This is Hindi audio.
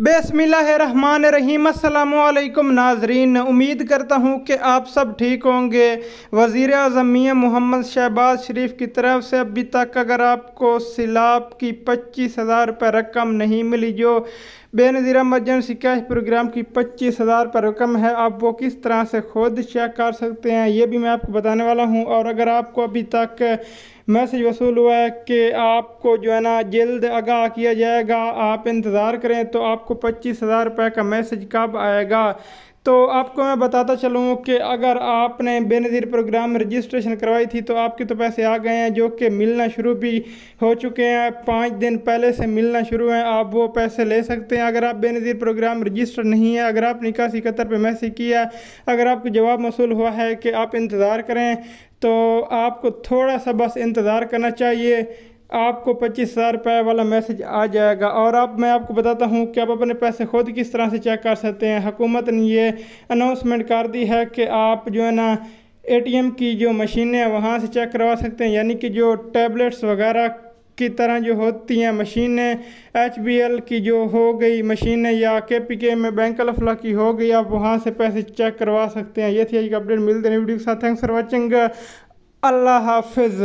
बेसमिल्लाहमान रहीम अल्लाम नाजरीन उम्मीद करता हूँ कि आप सब ठीक होंगे वज़ी अजमिया मोहम्मद शहबाज शरीफ की तरफ से अभी तक अगर आपको सिलाब की पच्चीस हज़ार रुपये रकम नहीं मिली जो बेनज़ीर एमरजेंसी कैश प्रोग्राम की पच्चीस हज़ार पर रकम है आप वो किस तरह से खुद चेक कर सकते हैं ये भी मैं आपको बताने वाला हूँ और अगर आपको अभी तक मैसेज वसूल हुआ है कि आपको जो है ना जल्द आगाह किया जाएगा आप इंतज़ार करें तो आप आपको पच्चीस हज़ार रुपये का मैसेज कब आएगा तो आपको मैं बताता चलूँ कि अगर आपने बेनज़ीर प्रोग्राम रजिस्ट्रेशन करवाई थी तो आपके तो पैसे आ गए हैं जो कि मिलना शुरू भी हो चुके हैं पाँच दिन पहले से मिलना शुरू हैं आप वो पैसे ले सकते हैं अगर आप बेनज़ीर प्रोग्राम रजिस्टर नहीं है अगर आप निकासी कतर पर मैसेज किया अगर आपको जवाब मौसू हुआ है कि आप इंतज़ार करें तो आपको थोड़ा सा बस इंतज़ार करना चाहिए आपको पच्चीस हज़ार रुपये वाला मैसेज आ जाएगा और अब मैं आपको बताता हूँ कि आप अपने पैसे खुद किस तरह से चेक कर सकते हैं हुकूमत ने ये अनाउंसमेंट कर दी है कि आप जो है ना एटीएम की जो मशीनें हैं वहाँ से चेक करवा सकते हैं यानी कि जो टैबलेट्स वगैरह की तरह जो होती हैं मशीनें एच बी एल की जो हो गई मशीनें या के पी के में बैंक अफला की हो गई आप वहाँ से पैसे चेक करवा सकते हैं ये थी आज की अपडेट मिलते हैं वीडियो के साथ थैंक्स फॉर वॉचिंग अल्लाह हाफिज़